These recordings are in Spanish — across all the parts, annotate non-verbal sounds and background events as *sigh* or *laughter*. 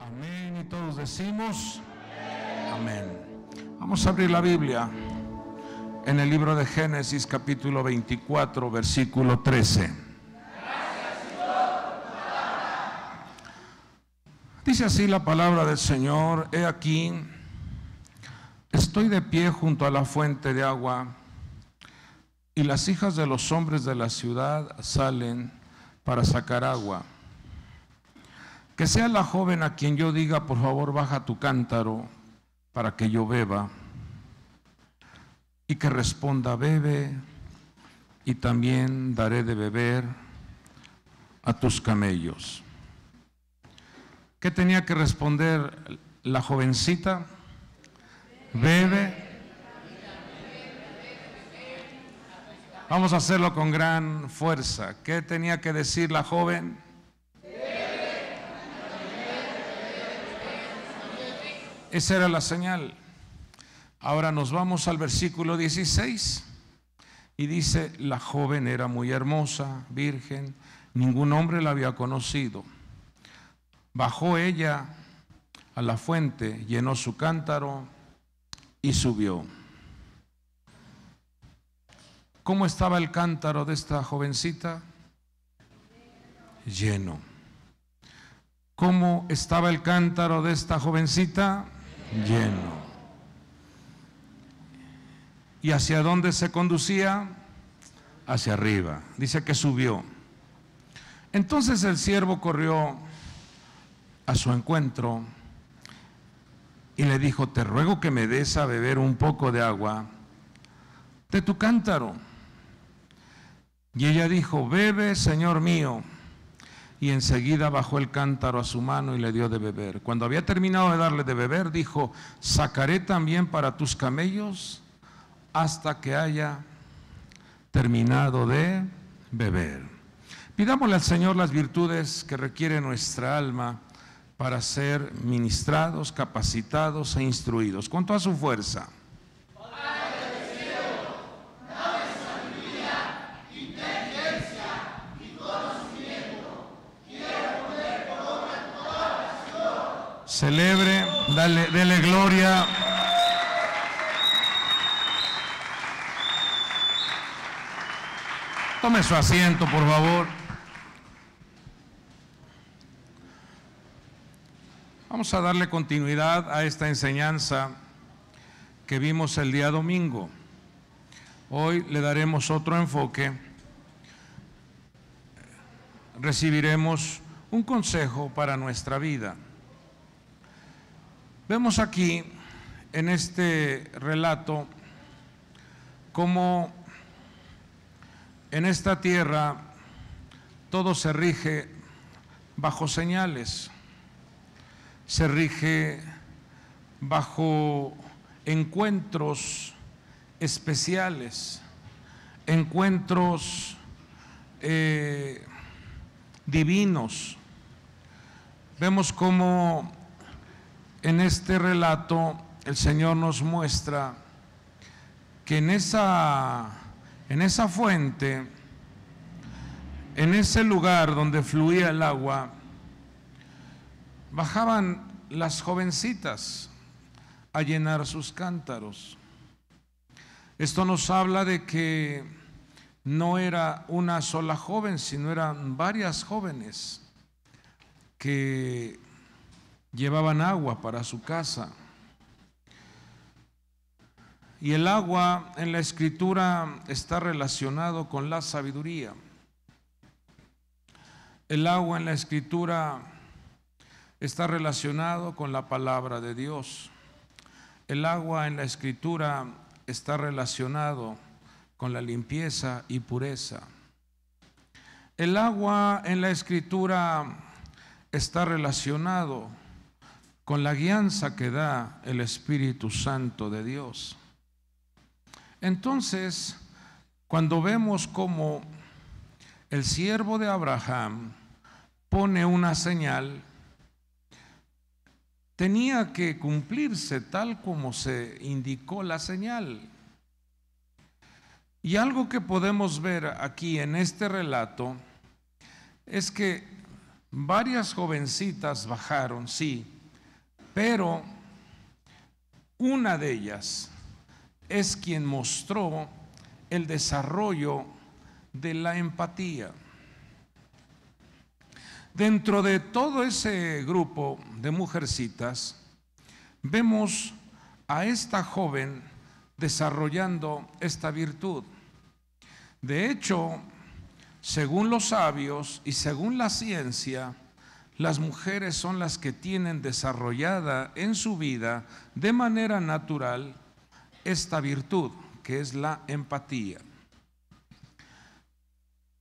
Amén. Y todos decimos, amén. Vamos a abrir la Biblia en el libro de Génesis capítulo 24, versículo 13. Dice así la palabra del Señor, he aquí, estoy de pie junto a la fuente de agua, y las hijas de los hombres de la ciudad salen para sacar agua. Que sea la joven a quien yo diga, por favor, baja tu cántaro para que yo beba. Y que responda, bebe, y también daré de beber a tus camellos. ¿Qué tenía que responder la jovencita? Bebe. Vamos a hacerlo con gran fuerza. ¿Qué tenía que decir la joven? Esa era la señal. Ahora nos vamos al versículo 16 y dice, la joven era muy hermosa, virgen, ningún hombre la había conocido. Bajó ella a la fuente, llenó su cántaro y subió. ¿Cómo estaba el cántaro de esta jovencita? Lleno. ¿Cómo estaba el cántaro de esta jovencita? lleno. ¿Y hacia dónde se conducía? Hacia arriba. Dice que subió. Entonces el siervo corrió a su encuentro y le dijo, te ruego que me des a beber un poco de agua de tu cántaro. Y ella dijo, bebe, Señor mío y enseguida bajó el cántaro a su mano y le dio de beber. Cuando había terminado de darle de beber, dijo, sacaré también para tus camellos hasta que haya terminado de beber. Pidámosle al Señor las virtudes que requiere nuestra alma para ser ministrados, capacitados e instruidos, con toda su fuerza. Celebre, dale, dele gloria. Tome su asiento, por favor. Vamos a darle continuidad a esta enseñanza que vimos el día domingo. Hoy le daremos otro enfoque. Recibiremos un consejo para nuestra vida. Vemos aquí en este relato cómo en esta tierra todo se rige bajo señales, se rige bajo encuentros especiales, encuentros eh, divinos. Vemos cómo en este relato el Señor nos muestra que en esa, en esa fuente, en ese lugar donde fluía el agua, bajaban las jovencitas a llenar sus cántaros. Esto nos habla de que no era una sola joven, sino eran varias jóvenes que llevaban agua para su casa. Y el agua en la escritura está relacionado con la sabiduría. El agua en la escritura está relacionado con la palabra de Dios. El agua en la escritura está relacionado con la limpieza y pureza. El agua en la escritura está relacionado con la guianza que da el Espíritu Santo de Dios. Entonces, cuando vemos cómo el siervo de Abraham pone una señal, tenía que cumplirse tal como se indicó la señal. Y algo que podemos ver aquí en este relato es que varias jovencitas bajaron, sí, pero una de ellas es quien mostró el desarrollo de la empatía. Dentro de todo ese grupo de mujercitas, vemos a esta joven desarrollando esta virtud. De hecho, según los sabios y según la ciencia, las mujeres son las que tienen desarrollada en su vida de manera natural esta virtud, que es la empatía.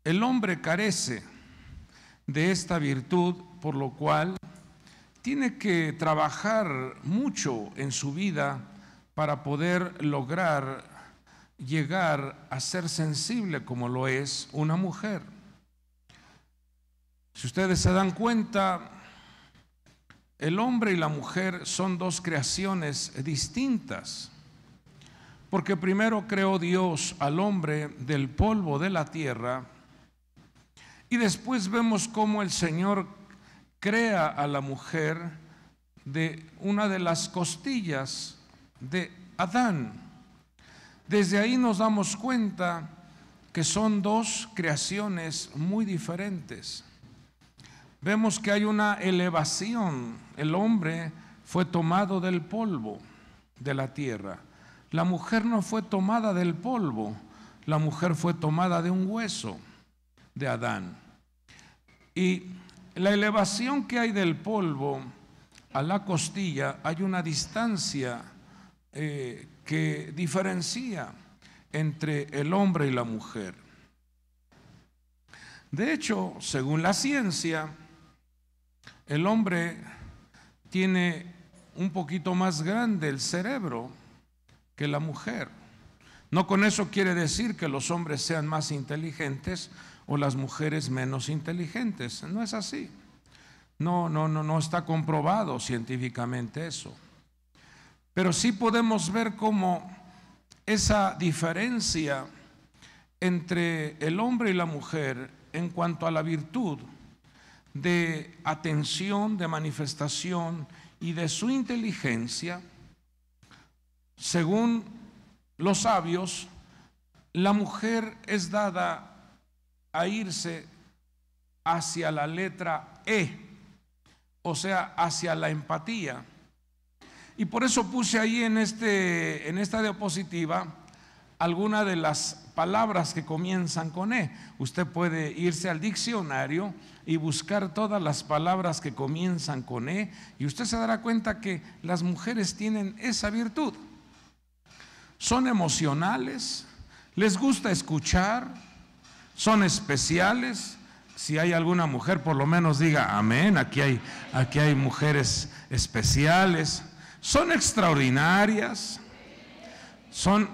El hombre carece de esta virtud, por lo cual tiene que trabajar mucho en su vida para poder lograr llegar a ser sensible como lo es una mujer. Si ustedes se dan cuenta, el hombre y la mujer son dos creaciones distintas. Porque primero creó Dios al hombre del polvo de la tierra y después vemos cómo el Señor crea a la mujer de una de las costillas de Adán. Desde ahí nos damos cuenta que son dos creaciones muy diferentes vemos que hay una elevación. El hombre fue tomado del polvo de la tierra. La mujer no fue tomada del polvo, la mujer fue tomada de un hueso de Adán. Y la elevación que hay del polvo a la costilla, hay una distancia eh, que diferencia entre el hombre y la mujer. De hecho, según la ciencia, el hombre tiene un poquito más grande el cerebro que la mujer. No con eso quiere decir que los hombres sean más inteligentes o las mujeres menos inteligentes. No es así. No, no, no, no está comprobado científicamente eso. Pero sí podemos ver cómo esa diferencia entre el hombre y la mujer en cuanto a la virtud de atención, de manifestación y de su inteligencia, según los sabios, la mujer es dada a irse hacia la letra E, o sea, hacia la empatía. Y por eso puse ahí en, este, en esta diapositiva alguna de las palabras que comienzan con E. Usted puede irse al diccionario y buscar todas las palabras que comienzan con E y usted se dará cuenta que las mujeres tienen esa virtud. Son emocionales, les gusta escuchar, son especiales. Si hay alguna mujer, por lo menos diga amén. Aquí hay, aquí hay mujeres especiales. Son extraordinarias. Son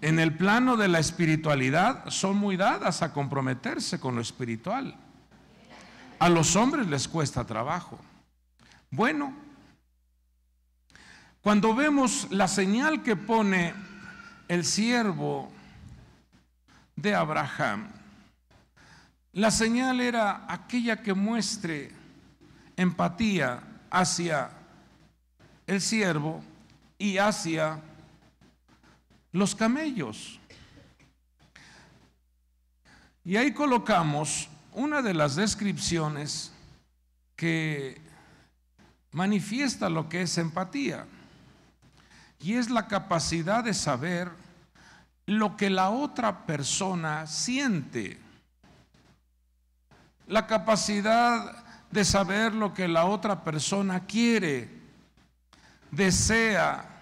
en el plano de la espiritualidad son muy dadas a comprometerse con lo espiritual. A los hombres les cuesta trabajo. Bueno, cuando vemos la señal que pone el siervo de Abraham, la señal era aquella que muestre empatía hacia el siervo y hacia los camellos. Y ahí colocamos una de las descripciones que manifiesta lo que es empatía. Y es la capacidad de saber lo que la otra persona siente. La capacidad de saber lo que la otra persona quiere, desea,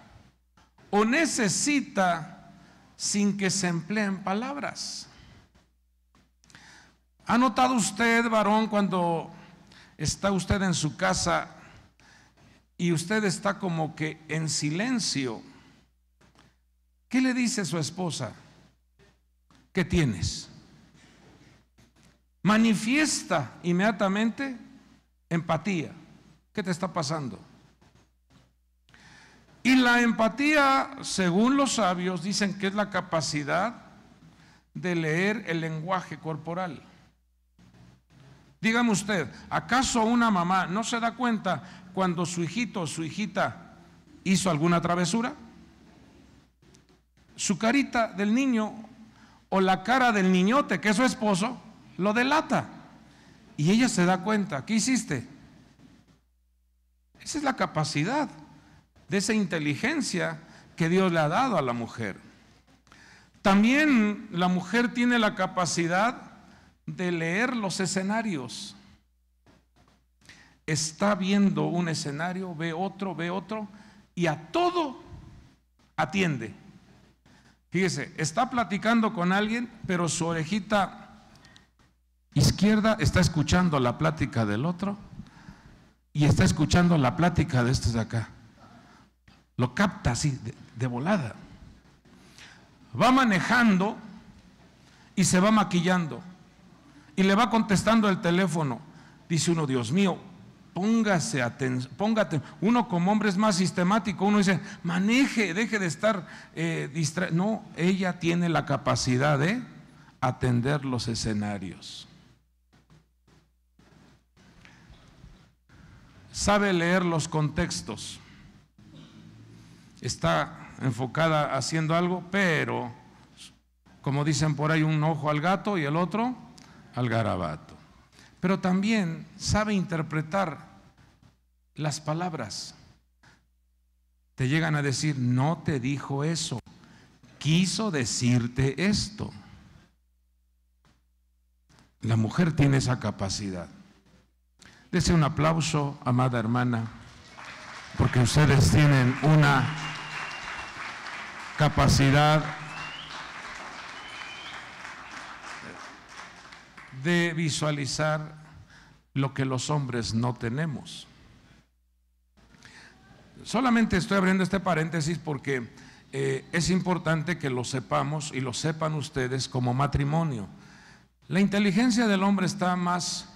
o necesita sin que se empleen palabras. ¿Ha notado usted, varón, cuando está usted en su casa y usted está como que en silencio? ¿Qué le dice su esposa? ¿Qué tienes? Manifiesta inmediatamente empatía. ¿Qué te está pasando? Y la empatía, según los sabios, dicen que es la capacidad de leer el lenguaje corporal. Dígame usted, ¿acaso una mamá no se da cuenta cuando su hijito o su hijita hizo alguna travesura? Su carita del niño o la cara del niñote, que es su esposo, lo delata. Y ella se da cuenta, ¿qué hiciste? Esa es la capacidad de esa inteligencia que Dios le ha dado a la mujer. También la mujer tiene la capacidad de leer los escenarios. Está viendo un escenario, ve otro, ve otro, y a todo atiende. Fíjese, está platicando con alguien, pero su orejita izquierda está escuchando la plática del otro y está escuchando la plática de estos de acá. Lo capta así, de, volada. Va manejando y se va maquillando. Y le va contestando el teléfono. Dice uno, Dios mío, póngase atención, póngate, uno como hombre es más sistemático, uno dice, maneje, deje de estar eh, distraído. No, ella tiene la capacidad de atender los escenarios. Sabe leer los contextos está enfocada haciendo algo, pero como dicen por ahí, un ojo al gato y el otro al garabato. Pero también sabe interpretar las palabras. Te llegan a decir, no te dijo eso, quiso decirte esto. La mujer tiene esa capacidad. Dese un aplauso, amada hermana porque ustedes tienen una capacidad de visualizar lo que los hombres no tenemos. Solamente estoy abriendo este paréntesis porque eh, es importante que lo sepamos y lo sepan ustedes como matrimonio. La inteligencia del hombre está más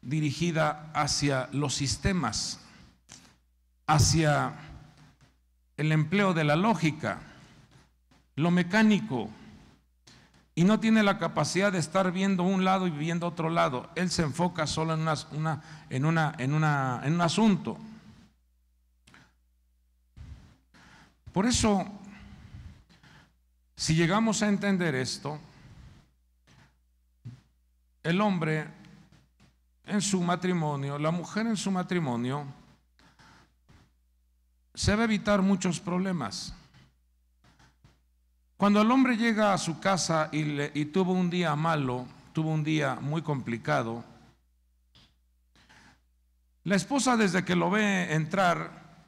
dirigida hacia los sistemas, hacia el empleo de la lógica, lo mecánico, y no tiene la capacidad de estar viendo un lado y viendo otro lado. Él se enfoca solo en, una, en, en un asunto. Por eso, si llegamos a entender esto, el hombre en su matrimonio, la mujer en su matrimonio, se va a evitar muchos problemas. Cuando el hombre llega a su casa y, tuvo un día malo, tuvo un día muy complicado, la esposa desde que lo ve entrar,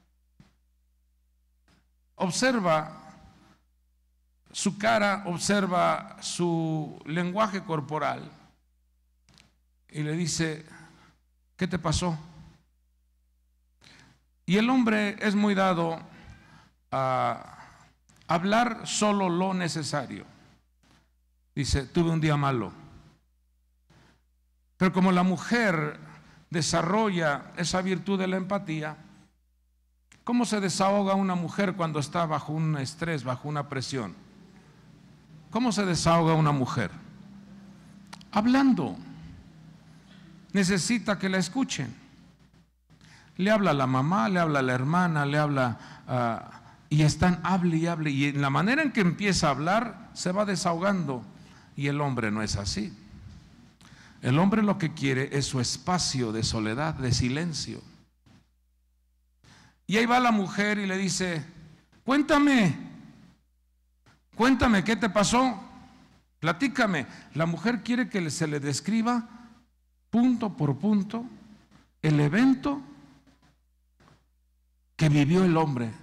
observa su cara, observa su lenguaje corporal y le dice, ¿qué te pasó? Y el hombre es muy dado a hablar solo lo necesario. Dice, tuve un día malo. Pero como la mujer desarrolla esa virtud de la empatía, ¿cómo se desahoga una mujer cuando está bajo un estrés, bajo una presión? ¿Cómo se desahoga una mujer? Hablando. Necesita que la escuchen. Le habla la mamá, le habla la hermana, le habla... Ah, y están, hable y hable. Y en la manera en que empieza a hablar, se va desahogando. Y el hombre no es así. El hombre lo que quiere es su espacio de soledad, de silencio. Y ahí va la mujer y le dice, cuéntame, cuéntame qué te pasó, platícame. La mujer quiere que se le describa punto por punto el evento que vivió el hombre.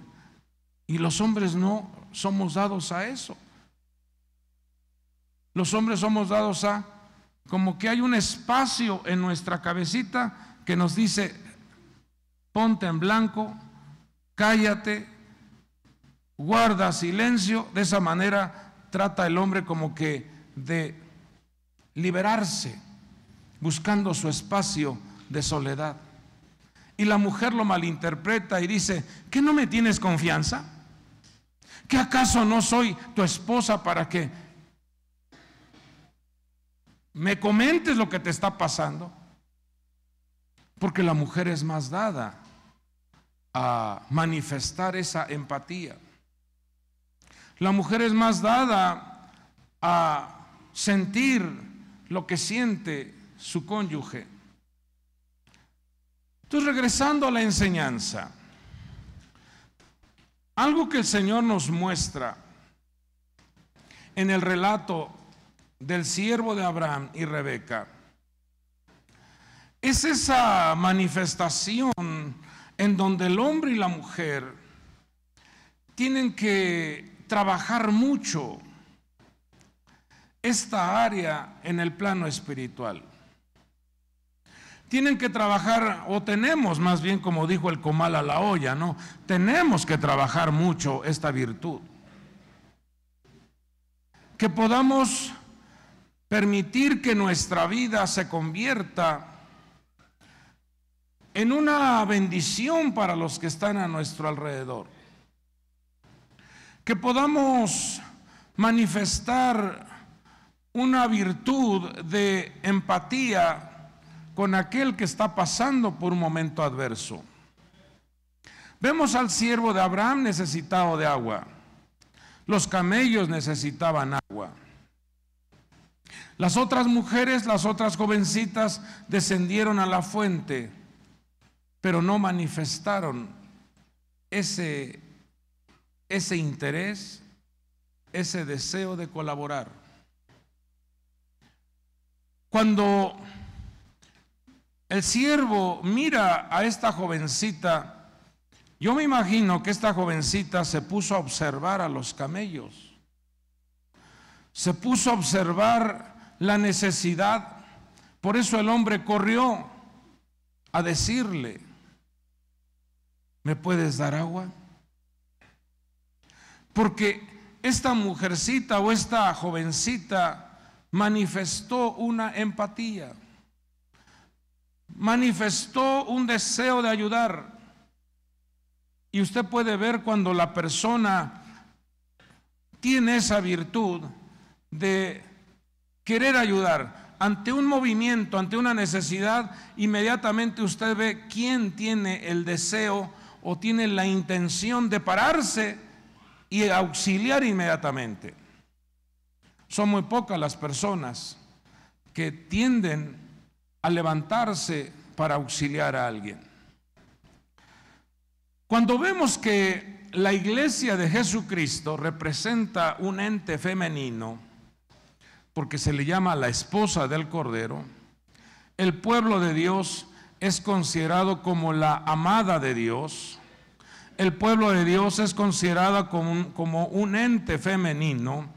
Y los hombres no somos dados a eso. Los hombres somos dados a como que hay un espacio en nuestra cabecita que nos dice, ponte en blanco, cállate, guarda silencio. De esa manera trata el hombre como que de liberarse, buscando su espacio de soledad. Y la mujer lo malinterpreta y dice, ¿que no me tienes confianza? ¿Que acaso no soy tu esposa para que me comentes lo que te está pasando? Porque la mujer es más dada a manifestar esa empatía. La mujer es más dada a sentir lo que siente su cónyuge. Entonces, regresando a la enseñanza, algo que el Señor nos muestra en el relato del siervo de Abraham y Rebeca es esa manifestación en donde el hombre y la mujer tienen que trabajar mucho esta área en el plano espiritual. Tienen que trabajar, o tenemos más bien, como dijo el comal a la olla, ¿no? Tenemos que trabajar mucho esta virtud. Que podamos permitir que nuestra vida se convierta en una bendición para los que están a nuestro alrededor. Que podamos manifestar una virtud de empatía con aquel que está pasando por un momento adverso. Vemos al siervo de Abraham necesitado de agua. Los camellos necesitaban agua. Las otras mujeres, las otras jovencitas descendieron a la fuente, pero no manifestaron ese, ese interés, ese deseo de colaborar. Cuando el siervo mira a esta jovencita. Yo me imagino que esta jovencita se puso a observar a los camellos. Se puso a observar la necesidad. Por eso el hombre corrió a decirle, ¿me puedes dar agua? Porque esta mujercita o esta jovencita manifestó una empatía manifestó un deseo de ayudar. Y usted puede ver cuando la persona tiene esa virtud de querer ayudar. Ante un movimiento, ante una necesidad, inmediatamente usted ve quién tiene el deseo o tiene la intención de pararse y auxiliar inmediatamente. Son muy pocas las personas que tienden a levantarse para auxiliar a alguien. Cuando vemos que la iglesia de Jesucristo representa un ente femenino, porque se le llama la esposa del Cordero, el pueblo de Dios es considerado como la amada de Dios, el pueblo de Dios es considerado como un, como un ente femenino,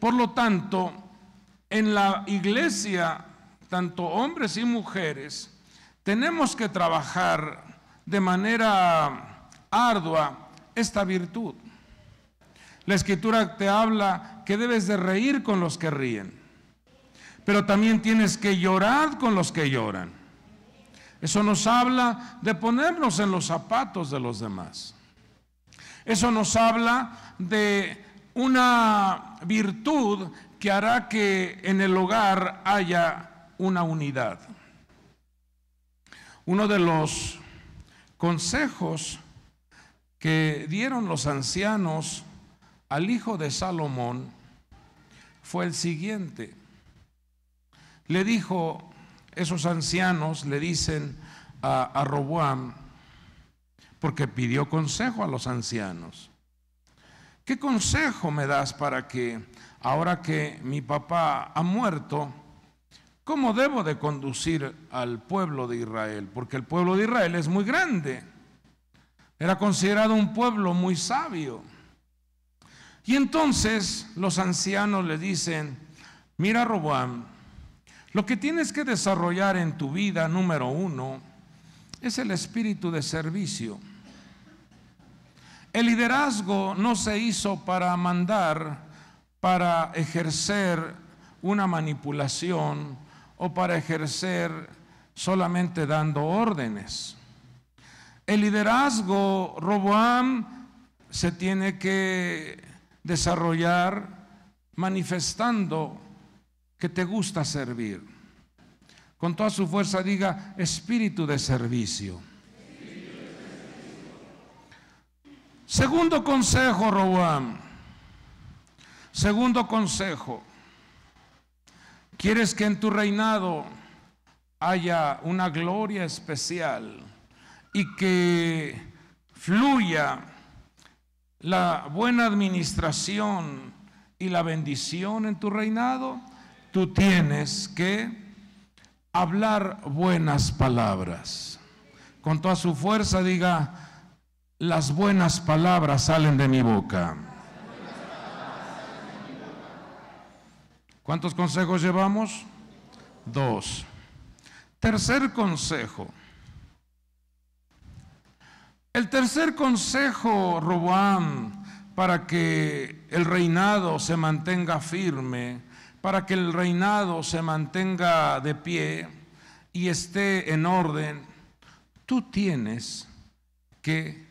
por lo tanto, en la iglesia tanto hombres y mujeres, tenemos que trabajar de manera ardua esta virtud. La escritura te habla que debes de reír con los que ríen, pero también tienes que llorar con los que lloran. Eso nos habla de ponernos en los zapatos de los demás. Eso nos habla de una virtud que hará que en el hogar haya una unidad. Uno de los consejos que dieron los ancianos al hijo de Salomón fue el siguiente. Le dijo, esos ancianos le dicen a, a Roboam, porque pidió consejo a los ancianos. ¿Qué consejo me das para que ahora que mi papá ha muerto, ¿Cómo debo de conducir al pueblo de Israel? Porque el pueblo de Israel es muy grande. Era considerado un pueblo muy sabio. Y entonces los ancianos le dicen, mira Roboam, lo que tienes que desarrollar en tu vida número uno es el espíritu de servicio. El liderazgo no se hizo para mandar, para ejercer una manipulación, o para ejercer solamente dando órdenes. El liderazgo Roboam se tiene que desarrollar manifestando que te gusta servir. Con toda su fuerza diga espíritu de servicio. Segundo consejo, Roboam. Segundo consejo. Quieres que en tu reinado haya una gloria especial y que fluya la buena administración y la bendición en tu reinado, tú tienes que hablar buenas palabras. Con toda su fuerza diga, las buenas palabras salen de mi boca. ¿Cuántos consejos llevamos? Dos. Tercer consejo. El tercer consejo, Robán, para que el reinado se mantenga firme, para que el reinado se mantenga de pie y esté en orden, tú tienes que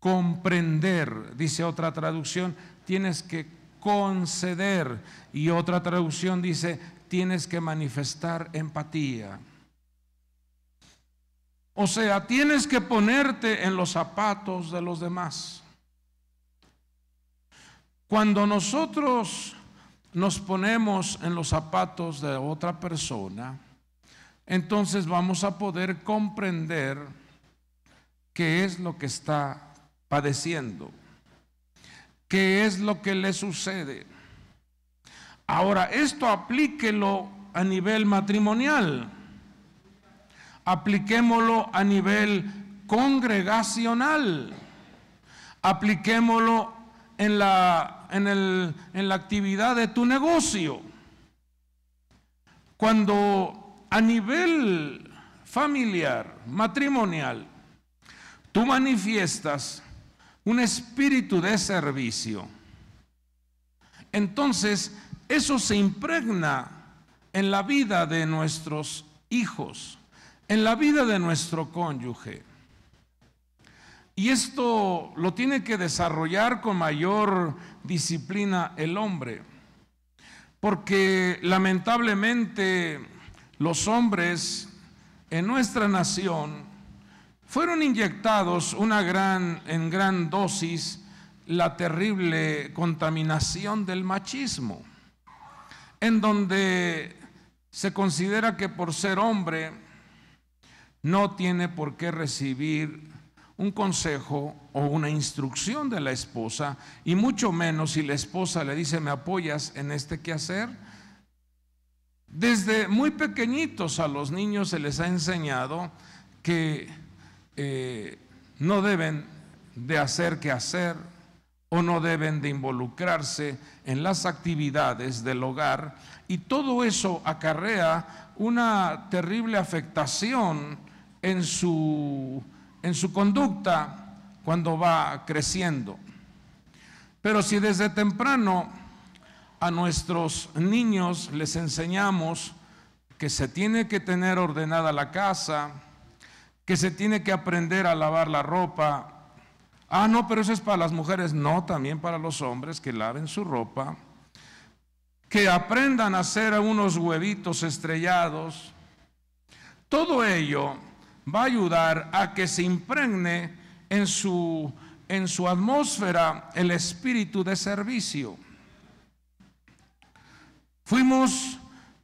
comprender, dice otra traducción, tienes que conceder. Y otra traducción dice, tienes que manifestar empatía. O sea, tienes que ponerte en los zapatos de los demás. Cuando nosotros nos ponemos en los zapatos de otra persona, entonces vamos a poder comprender qué es lo que está padeciendo qué es lo que le sucede. Ahora, esto aplíquelo a nivel matrimonial, apliquémoslo a nivel congregacional, apliquémoslo en la, en, el, en la actividad de tu negocio. Cuando a nivel familiar, matrimonial, tú manifiestas un espíritu de servicio. Entonces, eso se impregna en la vida de nuestros hijos, en la vida de nuestro cónyuge. Y esto lo tiene que desarrollar con mayor disciplina el hombre, porque lamentablemente los hombres en nuestra nación fueron inyectados una gran, en gran dosis la terrible contaminación del machismo, en donde se considera que por ser hombre no tiene por qué recibir un consejo o una instrucción de la esposa, y mucho menos si la esposa le dice, ¿me apoyas en este quehacer? Desde muy pequeñitos a los niños se les ha enseñado que eh, no deben de hacer que hacer o no deben de involucrarse en las actividades del hogar y todo eso acarrea una terrible afectación en su conducta cuando va creciendo. Pero si desde temprano a nuestros niños les enseñamos que se tiene que tener ordenada la casa, que se tiene que aprender a lavar la ropa. Ah, no, pero eso es para las mujeres. No, también para los hombres que laven su ropa. Que aprendan a hacer unos huevitos estrellados. Todo ello va a ayudar a que se impregne en su, en su atmósfera el espíritu de servicio. Fuimos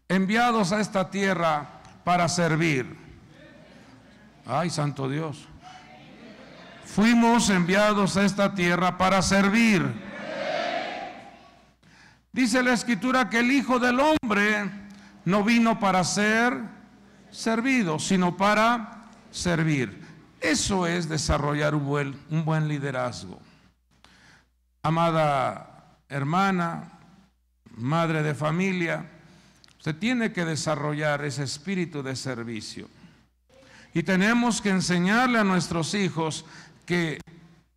enviados a esta tierra para servir. Ay, santo Dios. Fuimos enviados a esta tierra para servir. Dice la escritura que el Hijo del Hombre no vino para ser servido, sino para servir. Eso es desarrollar un buen, un buen liderazgo. Amada hermana, madre de familia, se tiene que desarrollar ese espíritu de servicio. Y tenemos que enseñarle a nuestros hijos que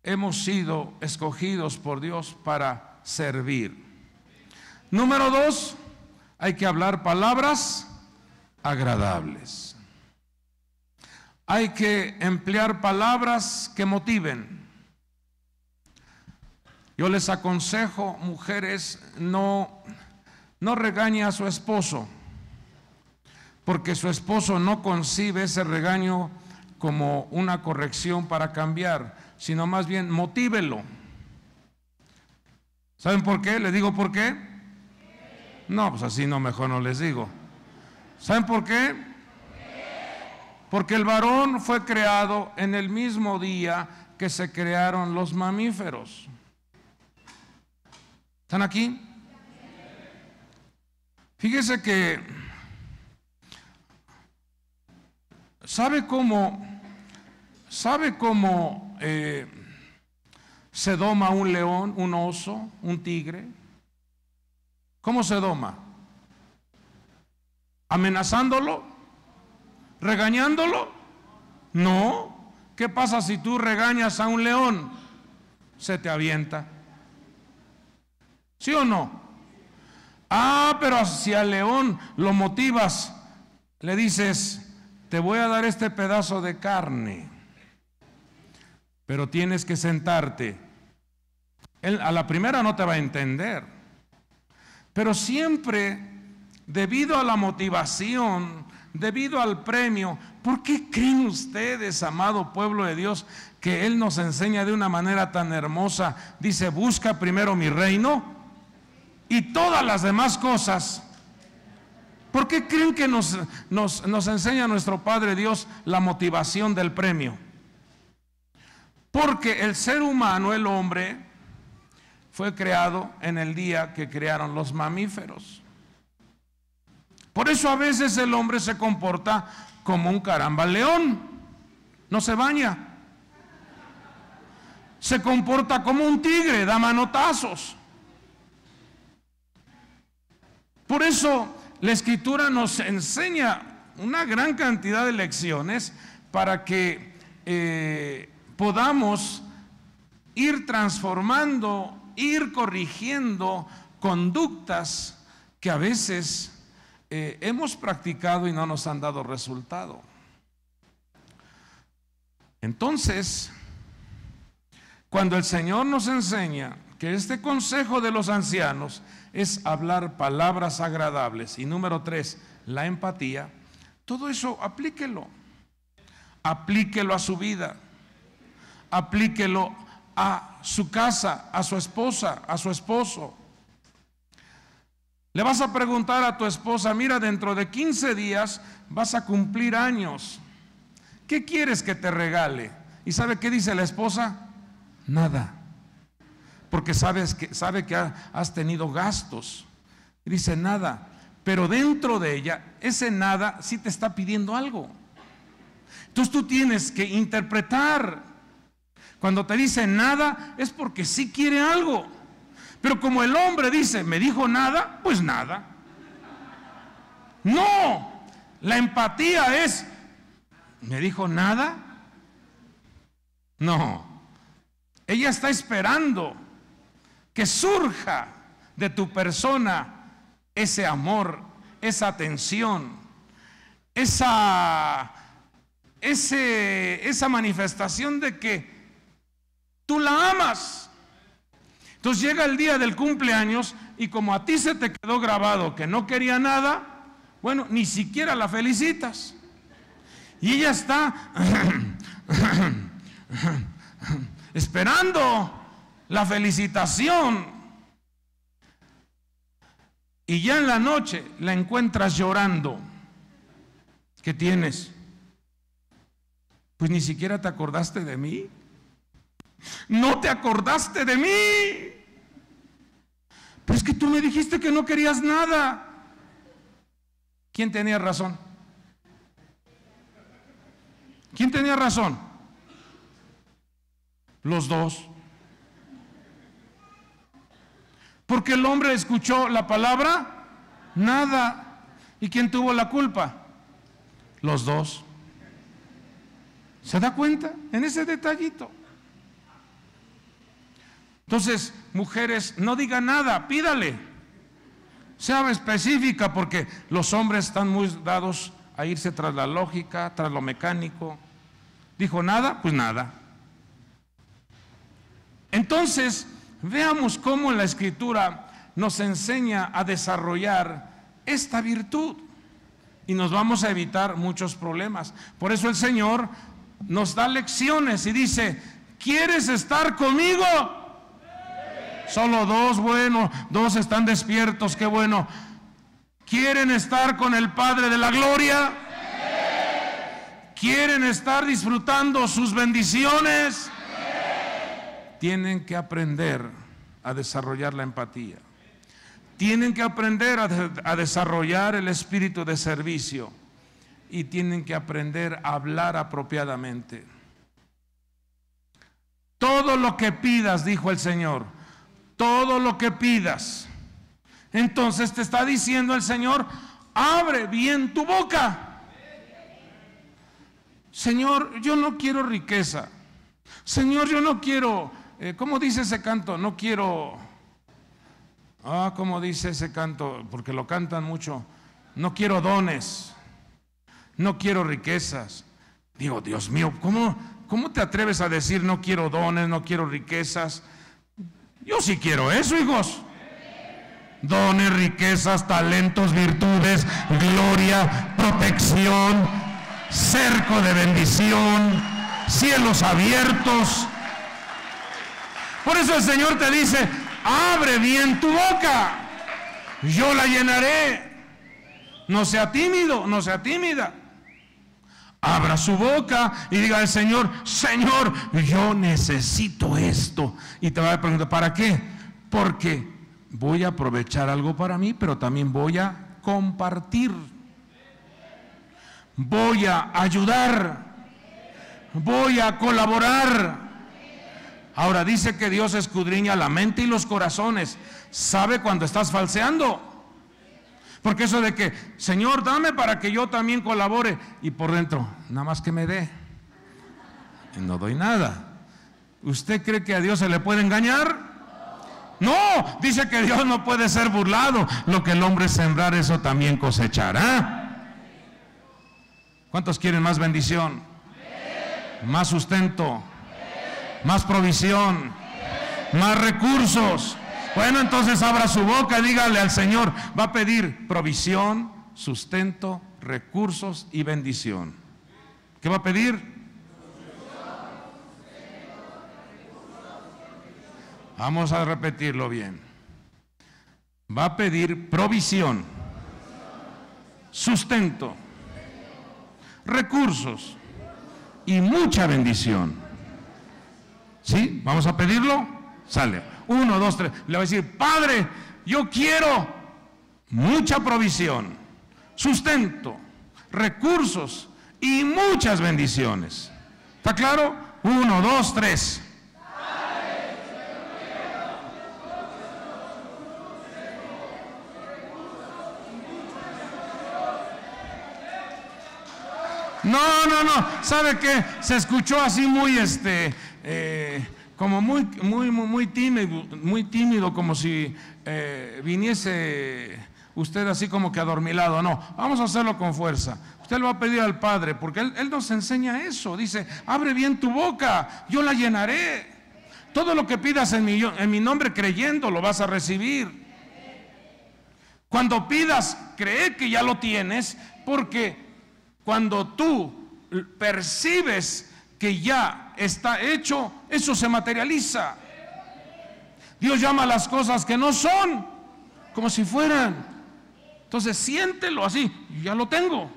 hemos sido escogidos por Dios para servir. Número dos, hay que hablar palabras agradables. Hay que emplear palabras que motiven. Yo les aconsejo, mujeres, no, no regañe a su esposo porque su esposo no concibe ese regaño como una corrección para cambiar, sino más bien motívelo. ¿Saben por qué? ¿le digo por qué? No, pues así no, mejor no les digo. ¿Saben por qué? Porque el varón fue creado en el mismo día que se crearon los mamíferos. ¿Están aquí? Fíjese que ¿Sabe cómo, sabe cómo eh, se doma un león, un oso, un tigre? ¿Cómo se doma? ¿Amenazándolo? ¿Regañándolo? No. ¿Qué pasa si tú regañas a un león? Se te avienta. ¿Sí o no? Ah, pero si al león lo motivas, le dices, te voy a dar este pedazo de carne, pero tienes que sentarte. Él a la primera no te va a entender, pero siempre, debido a la motivación, debido al premio, ¿por qué creen ustedes, amado pueblo de Dios, que Él nos enseña de una manera tan hermosa? Dice, busca primero mi reino y todas las demás cosas ¿Por qué creen que nos, enseña nuestro Padre Dios la motivación del premio? Porque el ser humano, el hombre, fue creado en el día que crearon los mamíferos. Por eso a veces el hombre se comporta como un caramba león. No se baña. Se comporta como un tigre, da manotazos. Por eso la escritura nos enseña una gran cantidad de lecciones para que eh, podamos ir transformando, ir corrigiendo conductas que a veces eh, hemos practicado y no nos han dado resultado. Entonces, cuando el Señor nos enseña que este consejo de los ancianos es hablar palabras agradables. Y número tres, la empatía. Todo eso aplíquelo. Aplíquelo a su vida. Aplíquelo a su casa, a su esposa, a su esposo. Le vas a preguntar a tu esposa, mira, dentro de 15 días vas a cumplir años. ¿Qué quieres que te regale? ¿Y sabe qué dice la esposa? Nada porque sabes que, sabe que has tenido gastos. Dice nada, pero dentro de ella, ese nada sí te está pidiendo algo. Entonces tú tienes que interpretar. Cuando te dice nada es porque sí quiere algo. Pero como el hombre dice, me dijo nada, pues nada. No, la empatía es, ¿me dijo nada? No, ella está esperando que surja de tu persona ese amor, esa atención, esa, esa manifestación de que tú la amas. Entonces llega el día del cumpleaños y como a ti se te quedó grabado que no quería nada, bueno, ni siquiera la felicitas. Y ella está *clears throat* esperando la felicitación. Y ya en la noche la encuentras llorando. ¿Qué tienes? Pues ni siquiera te acordaste de mí. No te acordaste de mí. pues es que tú me dijiste que no querías nada. ¿Quién tenía razón? ¿Quién tenía razón? Los dos. Porque el hombre escuchó la palabra, nada. ¿Y quién tuvo la culpa? Los dos. ¿Se da cuenta? En ese detallito. Entonces, mujeres, no diga nada, pídale. Sea específica porque los hombres están muy dados a irse tras la lógica, tras lo mecánico. Dijo nada, pues nada. Entonces, Veamos cómo la escritura nos enseña a desarrollar esta virtud y nos vamos a evitar muchos problemas. Por eso el Señor nos da lecciones y dice, ¿quieres estar conmigo? Solo dos, bueno, dos están despiertos, qué bueno. ¿Quieren estar con el Padre de la Gloria? ¿Quieren estar disfrutando sus bendiciones? tienen que aprender a desarrollar la empatía. Tienen que aprender a, desarrollar el espíritu de servicio y tienen que aprender a hablar apropiadamente. Todo lo que pidas, dijo el Señor, todo lo que pidas. Entonces te está diciendo el Señor, abre bien tu boca. Señor, yo no quiero riqueza. Señor, yo no quiero eh, ¿Cómo dice ese canto? No quiero... Ah, ¿cómo dice ese canto? Porque lo cantan mucho. No quiero dones, no quiero riquezas. Digo, Dios mío, ¿cómo, ¿cómo te atreves a decir no quiero dones, no quiero riquezas? Yo sí quiero eso, hijos. Dones, riquezas, talentos, virtudes, gloria, protección, cerco de bendición, cielos abiertos por eso el Señor te dice, abre bien tu boca, yo la llenaré. No sea tímido, no sea tímida. Abra su boca y diga al Señor, Señor, yo necesito esto. Y te va a preguntar, ¿para qué? Porque voy a aprovechar algo para mí, pero también voy a compartir. Voy a ayudar. Voy a colaborar Ahora dice que Dios escudriña la mente y los corazones. Sabe cuando estás falseando. Porque eso de que, Señor, dame para que yo también colabore. Y por dentro, nada más que me dé. no doy nada. ¿Usted cree que a Dios se le puede engañar? No, dice que Dios no puede ser burlado. Lo que el hombre sembrar, eso también cosechará. ¿Cuántos quieren más bendición? Más sustento más provisión, más recursos. Bueno, entonces abra su boca, y dígale al Señor, va a pedir provisión, sustento, recursos y bendición. ¿Qué va a pedir? Vamos a repetirlo bien. Va a pedir provisión, sustento, recursos y mucha bendición. ¿Sí? ¿Vamos a pedirlo? Sale. Uno, dos, tres. Le va a decir, Padre, yo quiero mucha provisión, sustento, recursos y muchas bendiciones. ¿Está claro? Uno, dos, tres. No, no, no. ¿Sabe qué? Se escuchó así muy este eh, como muy, muy, muy, tímido, muy tímido, como si eh, viniese usted así como que adormilado. No, vamos a hacerlo con fuerza. Usted lo va a pedir al Padre, porque él, nos enseña eso. Dice, abre bien tu boca, yo la llenaré. Todo lo que pidas en en mi nombre creyendo lo vas a recibir. Cuando pidas, cree que ya lo tienes, porque cuando tú percibes que ya está hecho, eso se materializa. Dios llama a las cosas que no son como si fueran. Entonces siéntelo así, ya lo tengo.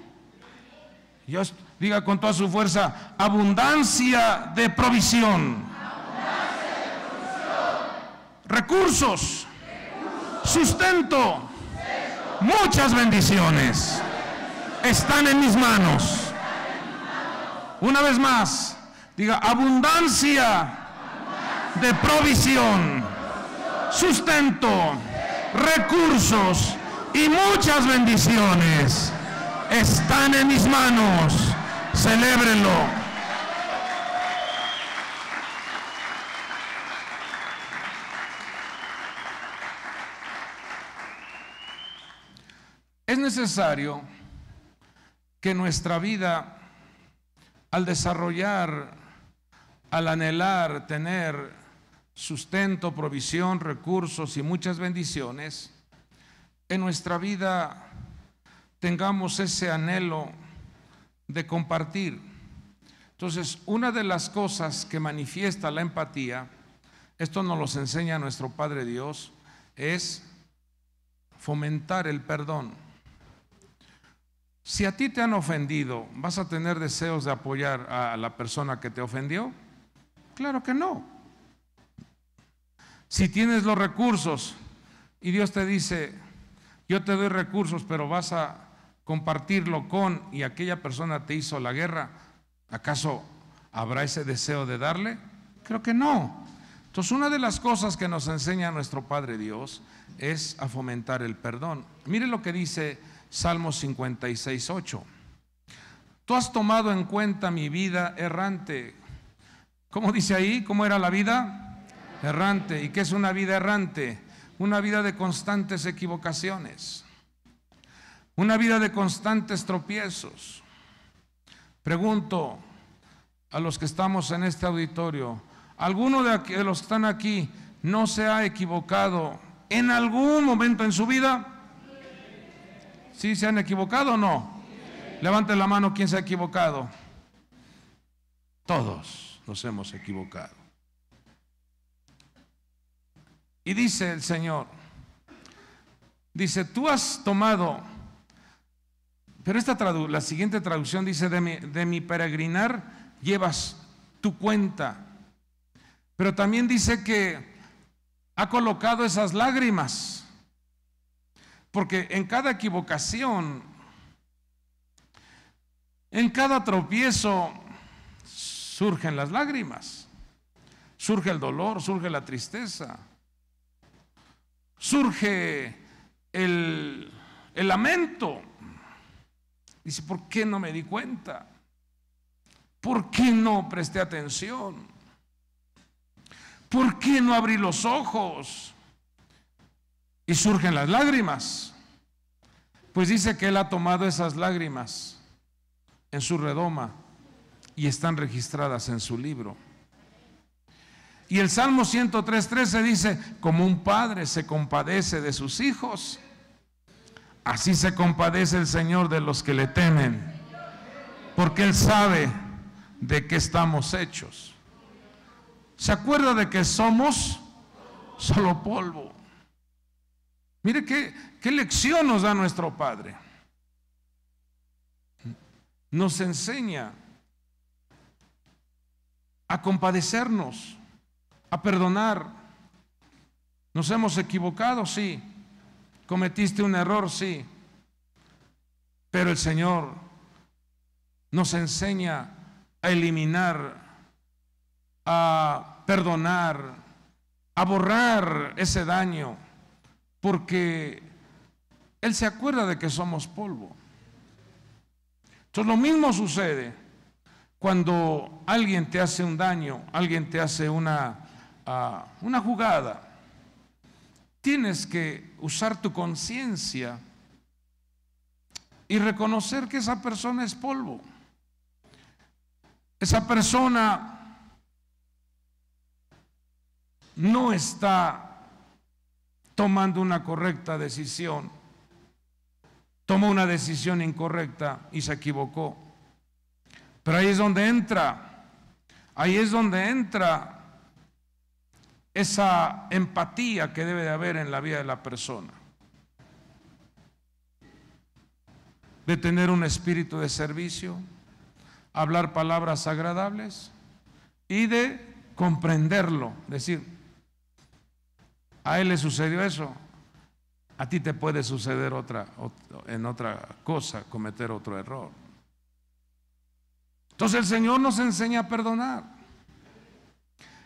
Dios diga con toda su fuerza, abundancia de provisión. Recursos, sustento, muchas bendiciones están en mis manos. Una vez más, diga abundancia de provisión, sustento, recursos y muchas bendiciones están en mis manos. Celébrenlo. Es necesario que nuestra vida al desarrollar, al anhelar tener sustento, provisión, recursos y muchas bendiciones, en nuestra vida tengamos ese anhelo de compartir. Entonces, una de las cosas que manifiesta la empatía, esto nos los enseña nuestro Padre Dios, es fomentar el perdón. Si a ti te han ofendido, ¿vas a tener deseos de apoyar a la persona que te ofendió? Claro que no. Si tienes los recursos y Dios te dice, yo te doy recursos, pero vas a compartirlo con y aquella persona te hizo la guerra, ¿acaso habrá ese deseo de darle? Creo que no. Entonces, una de las cosas que nos enseña nuestro Padre Dios es a fomentar el perdón. Mire lo que dice Salmo 56, 8. Tú has tomado en cuenta mi vida errante. ¿Cómo dice ahí? ¿Cómo era la vida? Errante. ¿Y qué es una vida errante? Una vida de constantes equivocaciones. Una vida de constantes tropiezos. Pregunto a los que estamos en este auditorio, ¿alguno de, de los que están aquí no se ha equivocado en algún momento en su vida? ¿Sí se han equivocado o no? levanten Levante la mano quien se ha equivocado. Todos nos hemos equivocado. Y dice el Señor, dice, tú has tomado, pero esta la siguiente traducción dice, de mi, de mi peregrinar llevas tu cuenta. Pero también dice que ha colocado esas lágrimas porque en cada equivocación, en cada tropiezo, surgen las lágrimas, surge el dolor, surge la tristeza, surge el, lamento. Dice, ¿por qué no me di cuenta? ¿Por qué no presté atención? ¿Por qué no abrí los ojos? y surgen las lágrimas. Pues dice que Él ha tomado esas lágrimas en su redoma y están registradas en su libro. Y el Salmo 103.13 dice, como un padre se compadece de sus hijos, así se compadece el Señor de los que le temen, porque Él sabe de qué estamos hechos. ¿Se acuerda de que somos solo polvo? Mire qué, qué lección nos da nuestro Padre. Nos enseña a compadecernos, a perdonar. ¿Nos hemos equivocado? Sí. ¿Cometiste un error? Sí. Pero el Señor nos enseña a eliminar, a perdonar, a borrar ese daño porque Él se acuerda de que somos polvo. Entonces lo mismo sucede cuando alguien te hace un daño, alguien te hace una, ah, una jugada. Tienes que usar tu conciencia y reconocer que esa persona es polvo. Esa persona no está tomando una correcta decisión. Tomó una decisión incorrecta y se equivocó. Pero ahí es donde entra, ahí es donde entra esa empatía que debe de haber en la vida de la persona. De tener un espíritu de servicio, hablar palabras agradables y de comprenderlo, decir, a él le sucedió eso. A ti te puede suceder otra, en otra cosa, cometer otro error. Entonces el Señor nos enseña a perdonar.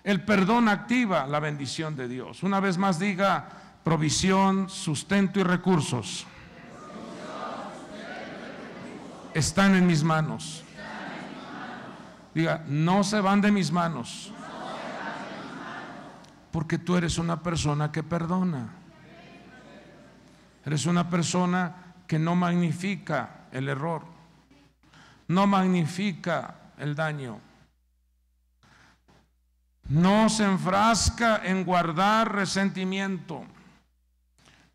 El perdón activa la bendición de Dios. Una vez más diga provisión, sustento y recursos. Están en mis manos. Diga, no se van de mis manos porque tú eres una persona que perdona. Eres una persona que no magnifica el error, no magnifica el daño. No se enfrasca en guardar resentimiento,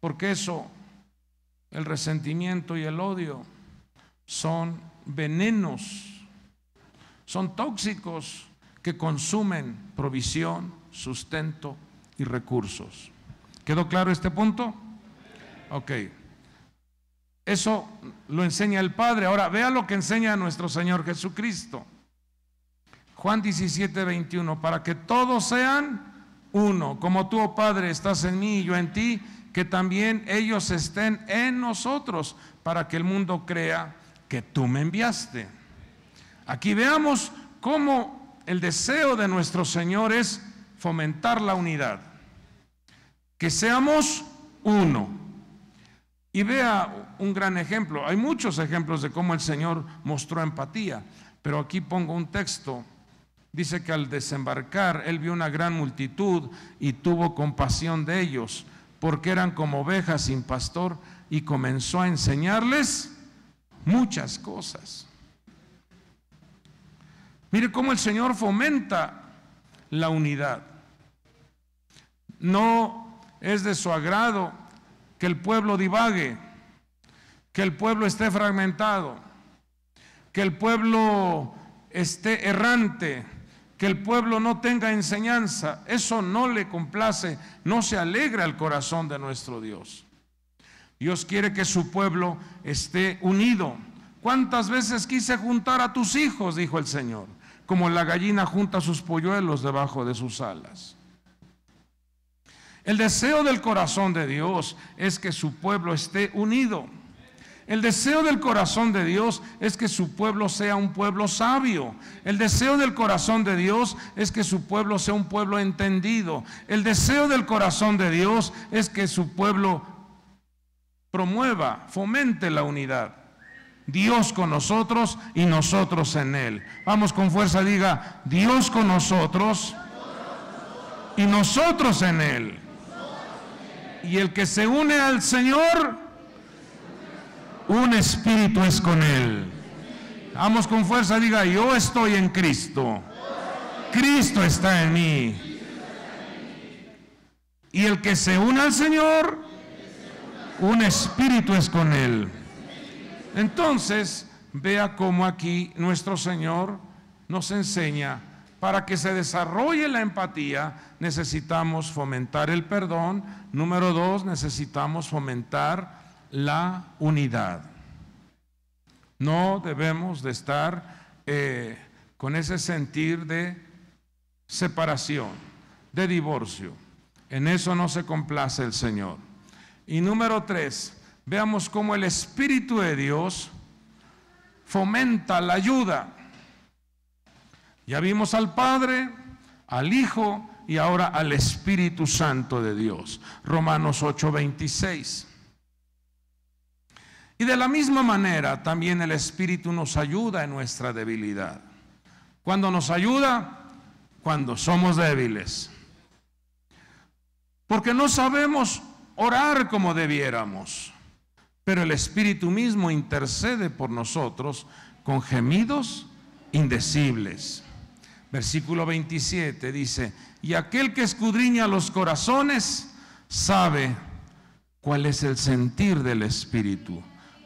porque eso, el resentimiento y el odio, son venenos, son tóxicos que consumen provisión, sustento y recursos. ¿Quedó claro este punto? Ok. Eso lo enseña el Padre. Ahora, vea lo que enseña nuestro Señor Jesucristo. Juan 17, 21, para que todos sean uno, como tú, oh Padre, estás en mí y yo en ti, que también ellos estén en nosotros, para que el mundo crea que tú me enviaste. Aquí veamos cómo el deseo de nuestro Señor es fomentar la unidad, que seamos uno. Y vea un gran ejemplo, hay muchos ejemplos de cómo el Señor mostró empatía, pero aquí pongo un texto. Dice que al desembarcar él vio una gran multitud y tuvo compasión de ellos, porque eran como ovejas sin pastor, y comenzó a enseñarles muchas cosas. Mire cómo el Señor fomenta la unidad no es de su agrado que el pueblo divague, que el pueblo esté fragmentado, que el pueblo esté errante, que el pueblo no tenga enseñanza. Eso no le complace, no se alegra el corazón de nuestro Dios. Dios quiere que su pueblo esté unido. ¿Cuántas veces quise juntar a tus hijos? dijo el Señor, como la gallina junta sus polluelos debajo de sus alas. El deseo del corazón de Dios es que su pueblo esté unido. El deseo del corazón de Dios es que su pueblo sea un pueblo sabio. El deseo del corazón de Dios es que su pueblo sea un pueblo entendido. El deseo del corazón de Dios es que su pueblo promueva, fomente la unidad. Dios con nosotros y nosotros en Él. Vamos con fuerza, diga, Dios con nosotros y nosotros en Él. Y el que se une al Señor, un espíritu es con él. Vamos con fuerza, diga, yo estoy en Cristo. Cristo está en mí. Y el que se une al Señor, un espíritu es con él. Entonces, vea cómo aquí nuestro Señor nos enseña para que se desarrolle la empatía necesitamos fomentar el perdón. Número dos, necesitamos fomentar la unidad. No debemos de estar eh, con ese sentir de separación, de divorcio. En eso no se complace el Señor. Y número tres, veamos cómo el Espíritu de Dios fomenta la ayuda. Ya vimos al Padre, al Hijo y ahora al Espíritu Santo de Dios. Romanos 8:26. Y de la misma manera también el Espíritu nos ayuda en nuestra debilidad. Cuando nos ayuda, cuando somos débiles. Porque no sabemos orar como debiéramos, pero el Espíritu mismo intercede por nosotros con gemidos indecibles. Versículo 27 dice, y aquel que escudriña los corazones sabe cuál es el sentir del Espíritu,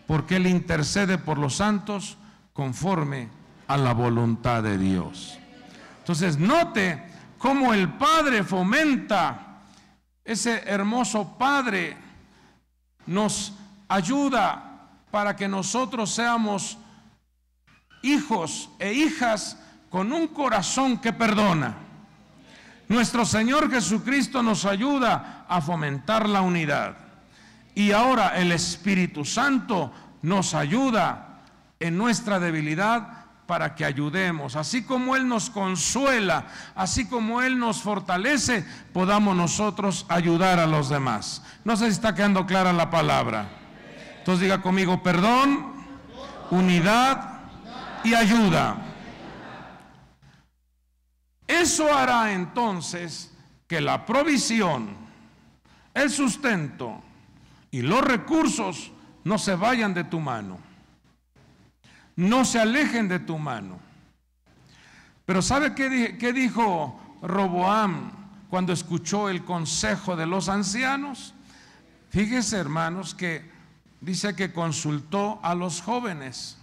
porque Él intercede por los santos conforme a la voluntad de Dios. Entonces, note cómo el Padre fomenta, ese hermoso Padre nos ayuda para que nosotros seamos hijos e hijas con un corazón que perdona. Nuestro Señor Jesucristo nos ayuda a fomentar la unidad. Y ahora el Espíritu Santo nos ayuda en nuestra debilidad para que ayudemos. Así como Él nos consuela, así como Él nos fortalece, podamos nosotros ayudar a los demás. No sé si está quedando clara la palabra. Entonces diga conmigo, perdón, unidad y ayuda. Eso hará entonces que la provisión, el sustento y los recursos no se vayan de tu mano, no se alejen de tu mano. Pero ¿sabe qué, dijo Roboam cuando escuchó el consejo de los ancianos? Fíjese hermanos que dice que consultó a los jóvenes,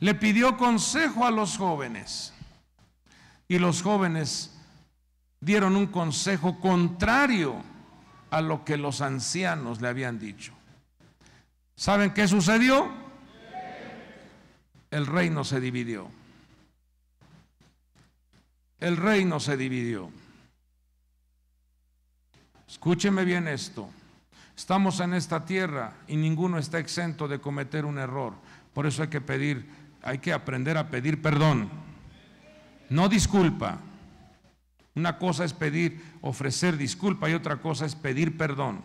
le pidió consejo a los jóvenes y los jóvenes dieron un consejo contrario a lo que los ancianos le habían dicho. ¿Saben qué sucedió? El reino se dividió. El reino se dividió. Escúcheme bien esto. Estamos en esta tierra y ninguno está exento de cometer un error. Por eso hay que pedir, hay que aprender a pedir perdón no disculpa. Una cosa es pedir, ofrecer disculpa y otra cosa es pedir perdón.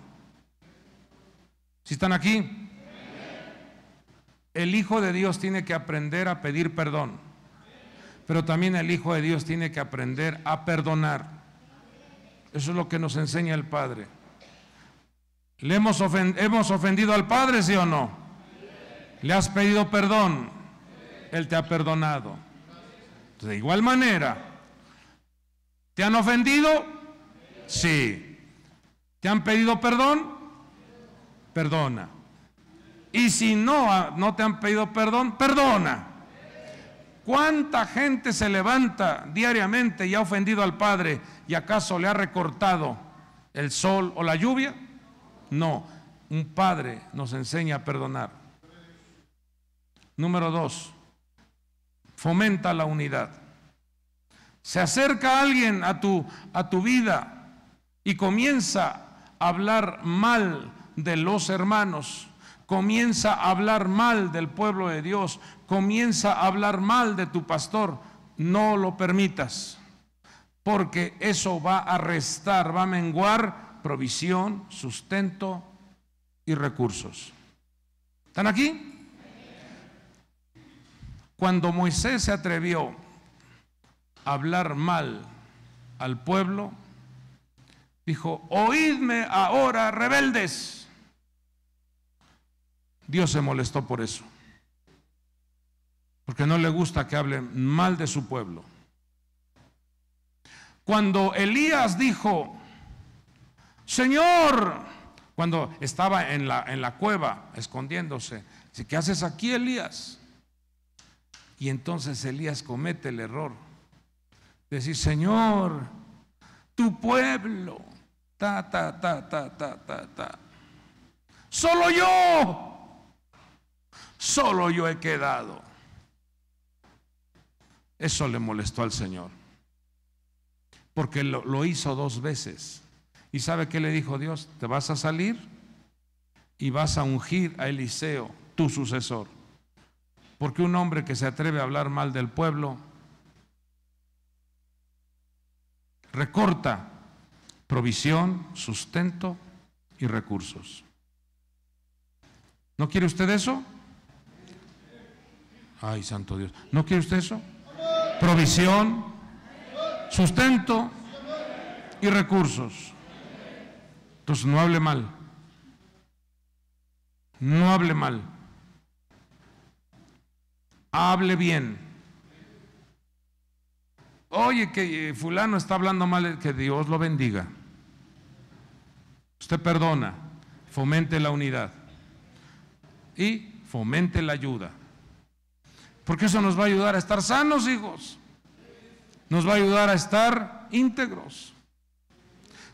¿Si están aquí? El Hijo de Dios tiene que aprender a pedir perdón, pero también el Hijo de Dios tiene que aprender a perdonar. Eso es lo que nos enseña el Padre. ¿Le hemos, hemos ofendido al Padre, sí o no? ¿Le has pedido perdón? Él te ha perdonado. De igual manera, ¿te han ofendido? Sí. ¿Te han pedido perdón? Perdona. Y si no, ah, no te han pedido perdón, perdona. ¿Cuánta gente se levanta diariamente y ha ofendido al Padre y acaso le ha recortado el sol o la lluvia? No, un Padre nos enseña a perdonar. Número dos, fomenta la unidad. Se acerca alguien a tu, a tu vida y comienza a hablar mal de los hermanos, comienza a hablar mal del pueblo de Dios, comienza a hablar mal de tu pastor, no lo permitas, porque eso va a restar, va a menguar provisión, sustento y recursos. ¿Están aquí? Cuando Moisés se atrevió a hablar mal al pueblo, dijo, oídme ahora, rebeldes. Dios se molestó por eso, porque no le gusta que hablen mal de su pueblo. Cuando Elías dijo, Señor, cuando estaba en la, en la cueva escondiéndose, ¿qué haces aquí, Elías? Y entonces Elías comete el error. de Decir, Señor, tu pueblo, ta, ta, ta, ta, ta, ta, ta. Solo yo, solo yo he quedado. Eso le molestó al Señor. Porque lo, lo hizo dos veces. ¿Y sabe qué le dijo Dios? Te vas a salir y vas a ungir a Eliseo, tu sucesor porque un hombre que se atreve a hablar mal del pueblo recorta provisión, sustento y recursos. ¿No quiere usted eso? Ay, santo Dios. ¿No quiere usted eso? Provisión, sustento y recursos. Entonces no hable mal. No hable mal hable bien. Oye, que eh, fulano está hablando mal, que Dios lo bendiga. Usted perdona, fomente la unidad y fomente la ayuda. Porque eso nos va a ayudar a estar sanos, hijos. Nos va a ayudar a estar íntegros.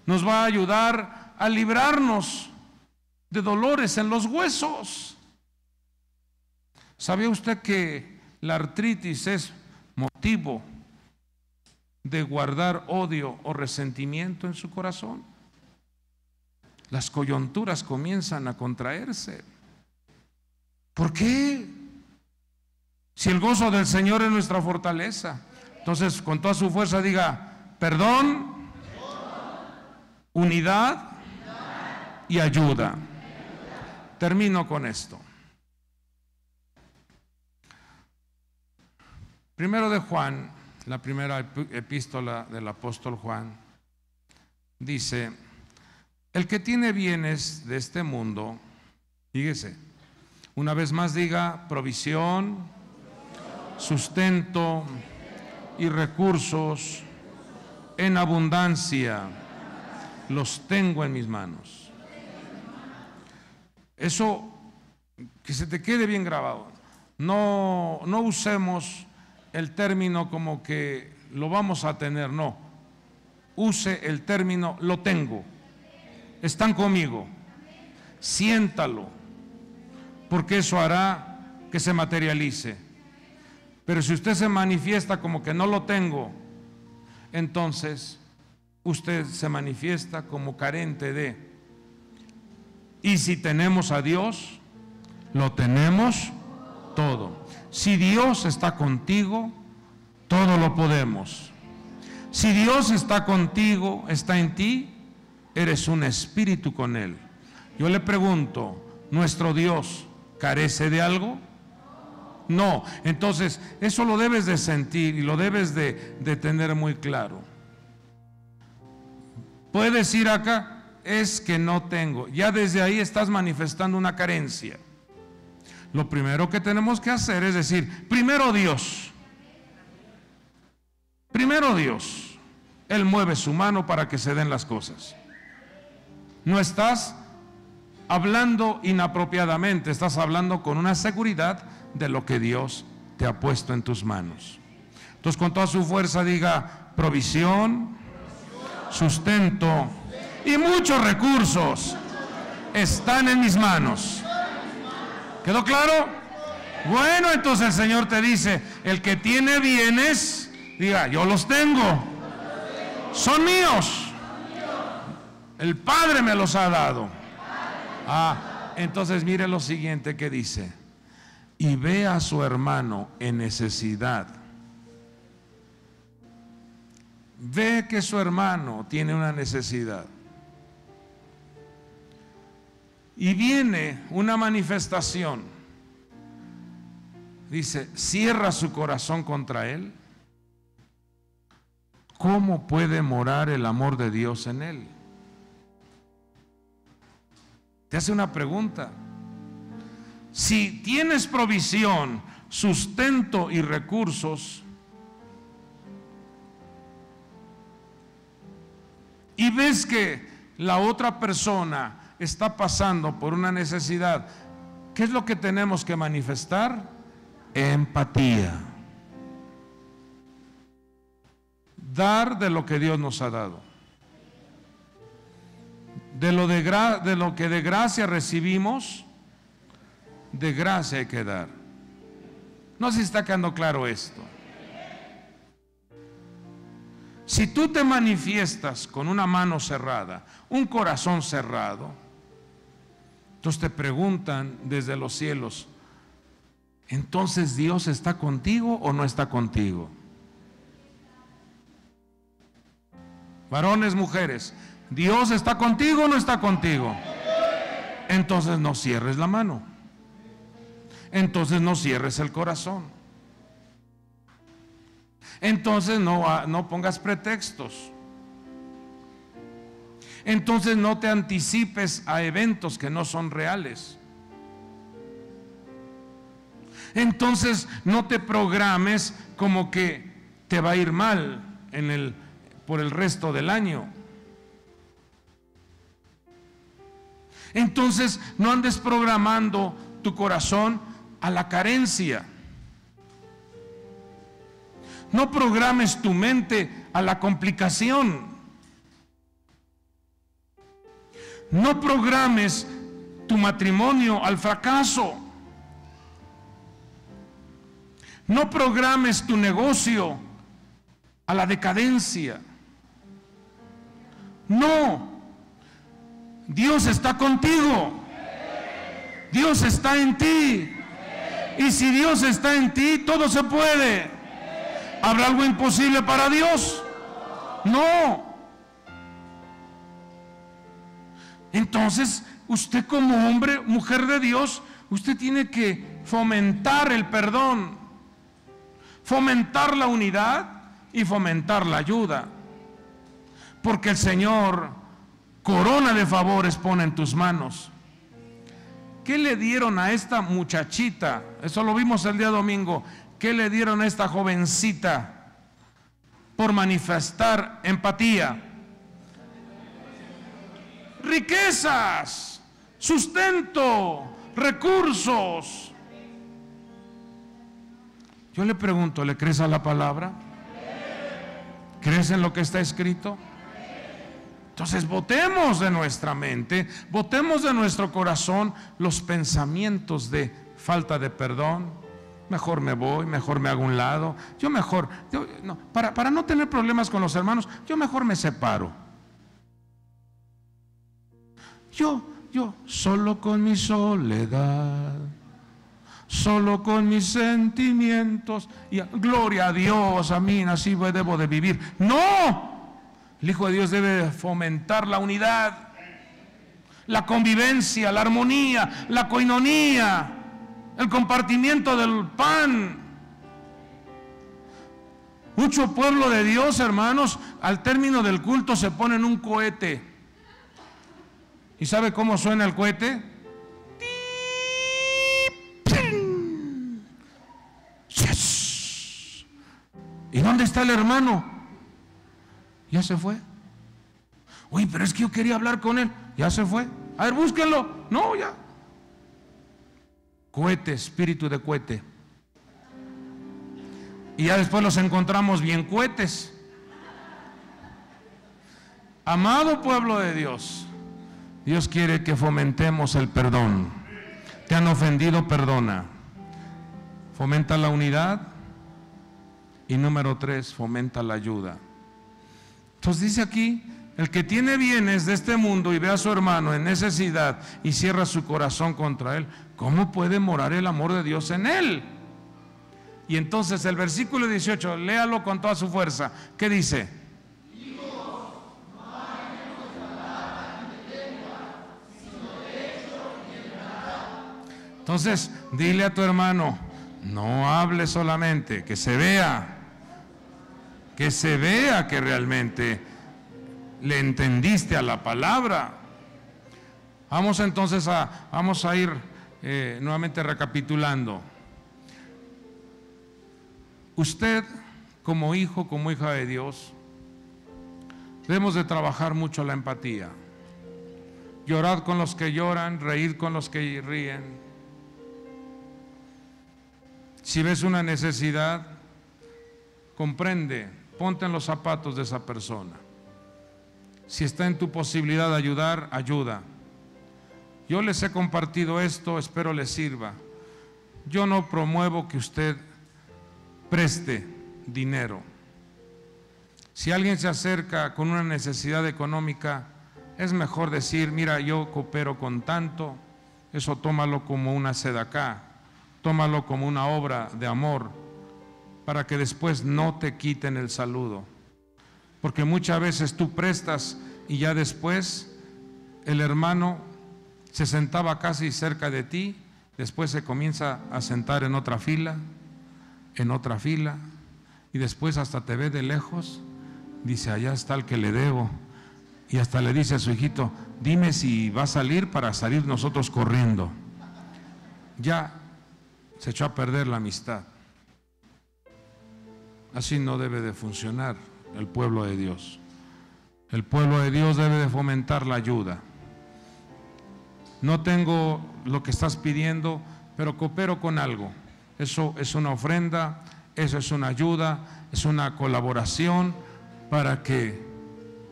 Nos va a ayudar a librarnos de dolores en los huesos. ¿Sabía usted que la artritis es motivo de guardar odio o resentimiento en su corazón. Las coyunturas comienzan a contraerse. ¿Por qué? Si el gozo del Señor es nuestra fortaleza. Entonces, con toda su fuerza diga, perdón, unidad y ayuda. Termino con esto. Primero de Juan, la primera epístola del apóstol Juan, dice, el que tiene bienes de este mundo, fíjese, una vez más diga provisión, sustento y recursos en abundancia, los tengo en mis manos. Eso que se te quede bien grabado. No, no usemos el término como que lo vamos a tener, no. Use el término lo tengo. Están conmigo. Siéntalo, porque eso hará que se materialice. Pero si usted se manifiesta como que no lo tengo, entonces usted se manifiesta como carente de. Y si tenemos a Dios, lo tenemos todo. Si Dios está contigo, todo lo podemos. Si Dios está contigo, está en ti, eres un espíritu con Él. Yo le pregunto, ¿nuestro Dios carece de algo? No, entonces eso lo debes de sentir y lo debes de, de tener muy claro. Puedes ir acá, es que no tengo. Ya desde ahí estás manifestando una carencia. Lo primero que tenemos que hacer es decir, primero Dios. Primero Dios. Él mueve su mano para que se den las cosas. No estás hablando inapropiadamente, estás hablando con una seguridad de lo que Dios te ha puesto en tus manos. Entonces con toda su fuerza diga provisión, sustento y muchos recursos están en mis manos. ¿Quedó claro? Bueno, entonces el Señor te dice, el que tiene bienes, diga, yo los tengo. Son míos. El Padre me los ha dado. Ah, entonces mire lo siguiente que dice. Y ve a su hermano en necesidad. Ve que su hermano tiene una necesidad. Y viene una manifestación. Dice, cierra su corazón contra él. ¿Cómo puede morar el amor de Dios en él? Te hace una pregunta. Si tienes provisión, sustento y recursos, y ves que la otra persona está pasando por una necesidad, ¿qué es lo que tenemos que manifestar? Empatía. Dar de lo que Dios nos ha dado. De lo, de, de lo que de gracia recibimos, de gracia hay que dar. No sé si está quedando claro esto. Si tú te manifiestas con una mano cerrada, un corazón cerrado, entonces te preguntan desde los cielos, entonces Dios está contigo o no está contigo. Varones, mujeres, ¿Dios está contigo o no está contigo? Entonces no cierres la mano. Entonces no cierres el corazón. Entonces no, no pongas pretextos. Entonces no te anticipes a eventos que no son reales. Entonces no te programes como que te va a ir mal en el, por el resto del año. Entonces no andes programando tu corazón a la carencia. No programes tu mente a la complicación. No programes tu matrimonio al fracaso. No programes tu negocio a la decadencia. No. Dios está contigo. Dios está en ti. Y si Dios está en ti, todo se puede. ¿Habrá algo imposible para Dios? No. Entonces, usted como hombre, mujer de Dios, usted tiene que fomentar el perdón, fomentar la unidad y fomentar la ayuda. Porque el Señor corona de favores pone en tus manos. ¿Qué le dieron a esta muchachita? Eso lo vimos el día domingo. ¿Qué le dieron a esta jovencita por manifestar empatía? riquezas, sustento, recursos. Yo le pregunto, ¿le crees a la palabra? ¿Crees en lo que está escrito? Entonces votemos de nuestra mente, votemos de nuestro corazón los pensamientos de falta de perdón. Mejor me voy, mejor me hago un lado. Yo mejor, para no tener problemas con los hermanos, yo mejor me separo. Yo, yo, solo con mi soledad, solo con mis sentimientos. Y gloria a Dios, a mí así debo de vivir. No, el Hijo de Dios debe fomentar la unidad, la convivencia, la armonía, la coinonía, el compartimiento del pan. Mucho pueblo de Dios, hermanos, al término del culto se pone en un cohete ¿Y sabe cómo suena el cohete? ¿Y dónde está el hermano? Ya se fue. Uy, pero es que yo quería hablar con él. Ya se fue. A ver, búsquenlo. No, ya. Cohete, espíritu de cohete. Y ya después los encontramos bien cohetes. Amado pueblo de Dios, Dios quiere que fomentemos el perdón. Te han ofendido, perdona. Fomenta la unidad. Y número tres, fomenta la ayuda. Entonces dice aquí, el que tiene bienes de este mundo y ve a su hermano en necesidad y cierra su corazón contra él, ¿cómo puede morar el amor de Dios en él? Y entonces el versículo 18, léalo con toda su fuerza. ¿Qué dice? Entonces, dile a tu hermano, no hable solamente, que se vea, que se vea que realmente le entendiste a la palabra. Vamos entonces a, vamos a ir eh, nuevamente recapitulando. Usted, como hijo, como hija de Dios, debemos de trabajar mucho la empatía. Llorad con los que lloran, reír con los que ríen, si ves una necesidad, comprende, ponte en los zapatos de esa persona. Si está en tu posibilidad de ayudar, ayuda. Yo les he compartido esto, espero les sirva. Yo no promuevo que usted preste dinero. Si alguien se acerca con una necesidad económica, es mejor decir, mira, yo coopero con tanto, eso tómalo como una acá tómalo como una obra de amor para que después no te quiten el saludo. Porque muchas veces tú prestas y ya después el hermano se sentaba casi cerca de ti, después se comienza a sentar en otra fila, en otra fila, y después hasta te ve de lejos, dice, allá está el que le debo, y hasta le dice a su hijito, dime si va a salir para salir nosotros corriendo. Ya se echó a perder la amistad. Así no debe de funcionar el pueblo de Dios. El pueblo de Dios debe de fomentar la ayuda. No tengo lo que estás pidiendo, pero coopero con algo. Eso es una ofrenda, eso es una ayuda, es una colaboración para que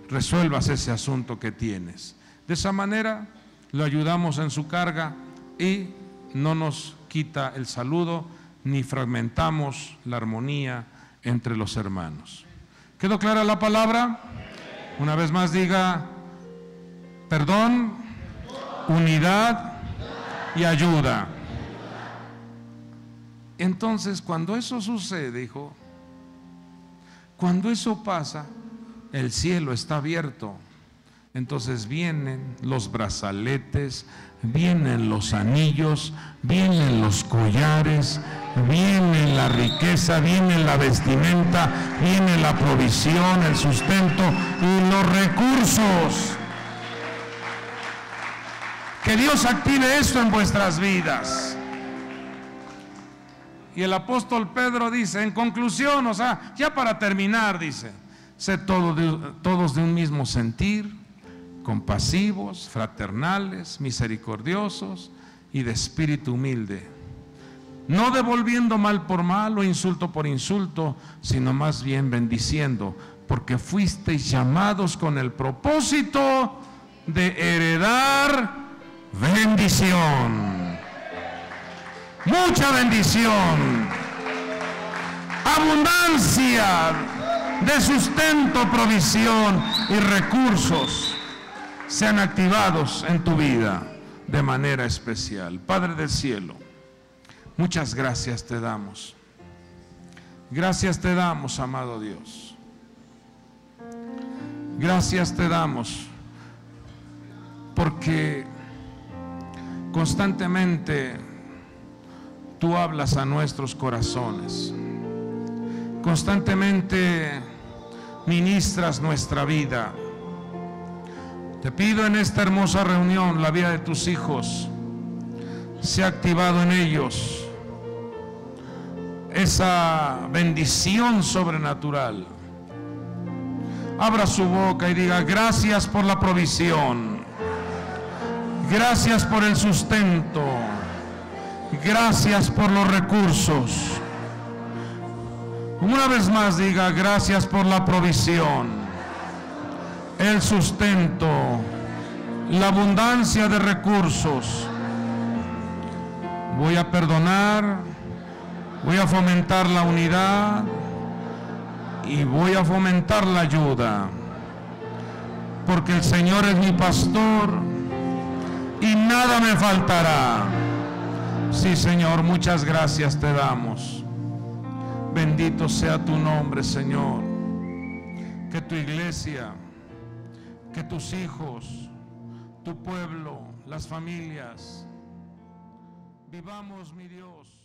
resuelvas ese asunto que tienes. De esa manera lo ayudamos en su carga y no nos quita el saludo ni fragmentamos la armonía entre los hermanos. ¿Quedó clara la palabra? Una vez más diga perdón, unidad y ayuda. Entonces, cuando eso sucede, hijo, cuando eso pasa, el cielo está abierto. Entonces vienen los brazaletes, vienen los anillos, vienen los collares, viene la riqueza, viene la vestimenta, viene la provisión, el sustento y los recursos. Que Dios active esto en vuestras vidas. Y el apóstol Pedro dice, en conclusión, o sea, ya para terminar, dice, sé todos de un mismo sentir compasivos, fraternales, misericordiosos y de espíritu humilde. No devolviendo mal por mal o insulto por insulto, sino más bien bendiciendo, porque fuisteis llamados con el propósito de heredar bendición. Mucha bendición. Abundancia de sustento, provisión y recursos sean activados en tu vida de manera especial. Padre del cielo, muchas gracias te damos. Gracias te damos, amado Dios. Gracias te damos porque constantemente tú hablas a nuestros corazones. Constantemente ministras nuestra vida. Te pido en esta hermosa reunión la vida de tus hijos. se ha activado en ellos esa bendición sobrenatural. Abra su boca y diga gracias por la provisión. Gracias por el sustento. Gracias por los recursos. Una vez más diga gracias por la provisión el sustento, la abundancia de recursos. Voy a perdonar, voy a fomentar la unidad y voy a fomentar la ayuda. Porque el Señor es mi pastor y nada me faltará. Sí, Señor, muchas gracias te damos. Bendito sea tu nombre, Señor. Que tu iglesia tus hijos, tu pueblo, las familias, vivamos, mi Dios.